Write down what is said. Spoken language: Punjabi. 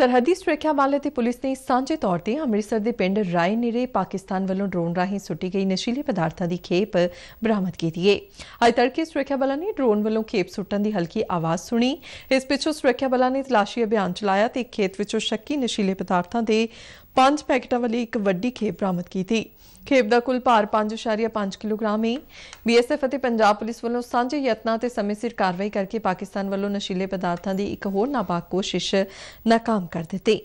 ਸਰਹੱਦੀ ਸੁਰੱਖਿਆ ਮਾਮਲੇ ਤੇ ਪੁਲਿਸ ਨੇ ਸਾਂਝੇ ਤੌਰ ਤੇ ਅੰਮ੍ਰਿਤਸਰ ਦੇ ਪਿੰਡ ਰਾਏ ਨੇੜੇ ਪਾਕਿਸਤਾਨ ਵੱਲੋਂ ਡਰੋਨ ਰਾਹੀਂ ਸੁੱਟੀ ਗਈ ਨਸ਼ੀਲੇ ਪਦਾਰਥਾਂ ਦੀ ਖੇਪ ਬਰਾਮਦ ਕੀਤੀ ਹੈ। ਅੱਜ ਤੜਕੇ ਸੁਰੱਖਿਆ ਬਲਾਂ ਨੇ ਡਰੋਨ ਵੱਲੋਂ ਖੇਪ ਸੁੱਟਣ ਦੀ ਹਲਕੀ ਆਵਾਜ਼ ਸੁਣੀ। ਇਸ ਪਿੱਛੋਂ ਸੁਰੱਖਿਆ ਬਲਾਂ ਨੇ ਤਲਾਸ਼ੀ ਅਭਿਆਨ ਚਲਾਇਆ ਤੇ ਖੇਤ ਵਿੱਚੋਂ ਸ਼ੱਕੀ ਨਸ਼ੀਲੇ ਪਦਾਰਥਾਂ ਦੇ ਪੰਜ ਪੈਕਟਾਂ ਵਾਲੀ ਇੱਕ ਵੱਡੀ ਖੇਪ ਬਰਾਮਦ ਕੀਤੀ ਖੇਪ ਦਾ ਕੁੱਲ ਭਾਰ 5.5 ਕਿਲੋਗ੍ਰਾਮ ਹੈ ਬੀਐਸਐਫ ਅਤੇ ਪੰਜਾਬ ਪੁਲਿਸ ਵੱਲੋਂ ਸਾਂਝੇ ਯਤਨਾਂ ਤੇ ਸਮੇਂ ਸਿਰ ਕਾਰਵਾਈ ਕਰਕੇ ਪਾਕਿਸਤਾਨ ਵੱਲੋਂ ਨਸ਼ੀਲੇ ਪਦਾਰਥਾਂ ਦੀ ਇੱਕ ਹੋਰ ਨਾਪਾਕ ਕੋਸ਼ਿਸ਼ ਨਾਕਾਮ ਕਰ ਦਿੱਤੀ